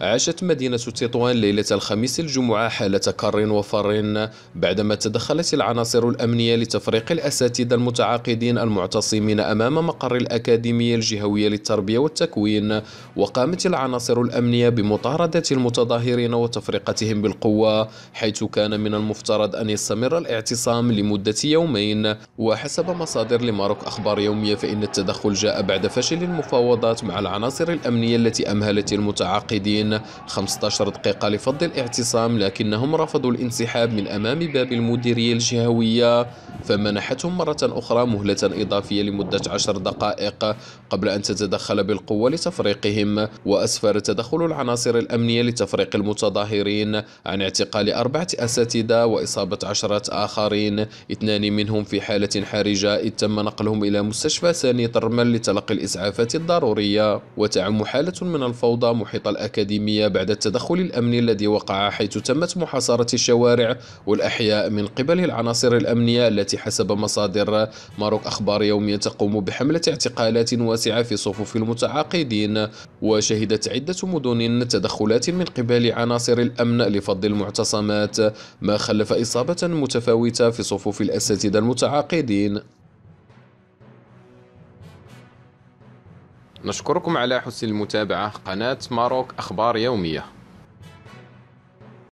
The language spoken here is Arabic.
عاشت مدينة تطوان ليلة الخميس الجمعة حالة كر وفر بعدما تدخلت العناصر الأمنية لتفريق الأساتذة المتعاقدين المعتصمين أمام مقر الأكاديمية الجهوية للتربية والتكوين وقامت العناصر الأمنية بمطاردة المتظاهرين وتفرقتهم بالقوة حيث كان من المفترض أن يستمر الاعتصام لمدة يومين وحسب مصادر لماروك أخبار يومية فإن التدخل جاء بعد فشل المفاوضات مع العناصر الأمنية التي أمهلت المتعاقدين من 15 دقيقة لفض الاعتصام لكنهم رفضوا الانسحاب من أمام باب المديرية الجهوية فمنحتهم مرة أخرى مهلة إضافية لمدة عشر دقائق قبل أن تتدخل بالقوة لتفريقهم وأسفر تدخل العناصر الأمنية لتفريق المتظاهرين عن اعتقال أربعة أساتذة وإصابة عشرة آخرين اثنان منهم في حالة حرجة إذ تم نقلهم إلى مستشفى ثاني طرمل لتلقي الإسعافات الضرورية وتعم حالة من الفوضى محيط الأكاديمية بعد التدخل الأمني الذي وقع حيث تمت محاصرة الشوارع والأحياء من قبل العناصر الأمنية التي حسب مصادر ماروك أخبار يومية تقوم بحملة اعتقالات واسعة في صفوف المتعاقدين وشهدت عدة مدن تدخلات من قبل عناصر الأمن لفض المعتصمات ما خلف إصابة متفاوتة في صفوف الأساتذة المتعاقدين نشكركم على حسن المتابعة قناة ماروك أخبار يومية